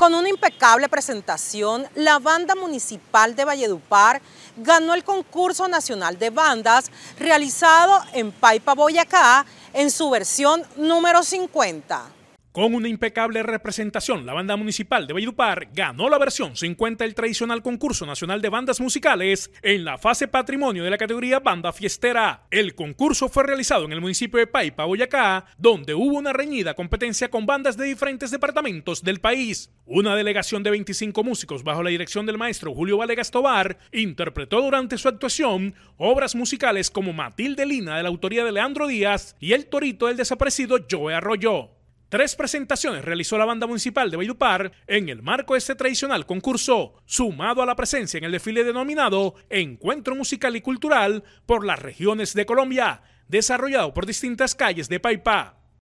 Con una impecable presentación, la Banda Municipal de Valledupar ganó el concurso nacional de bandas realizado en Paipa, Boyacá, en su versión número 50. Con una impecable representación, la banda municipal de Valledupar ganó la versión 50 del tradicional concurso nacional de bandas musicales en la fase patrimonio de la categoría Banda Fiestera. El concurso fue realizado en el municipio de Paipa, Boyacá, donde hubo una reñida competencia con bandas de diferentes departamentos del país. Una delegación de 25 músicos bajo la dirección del maestro Julio Valle Gastobar interpretó durante su actuación obras musicales como Matilde Lina de la autoría de Leandro Díaz y El Torito del desaparecido Joe Arroyo. Tres presentaciones realizó la banda municipal de Valledupar en el marco de este tradicional concurso, sumado a la presencia en el desfile denominado Encuentro Musical y Cultural por las regiones de Colombia, desarrollado por distintas calles de Paipa.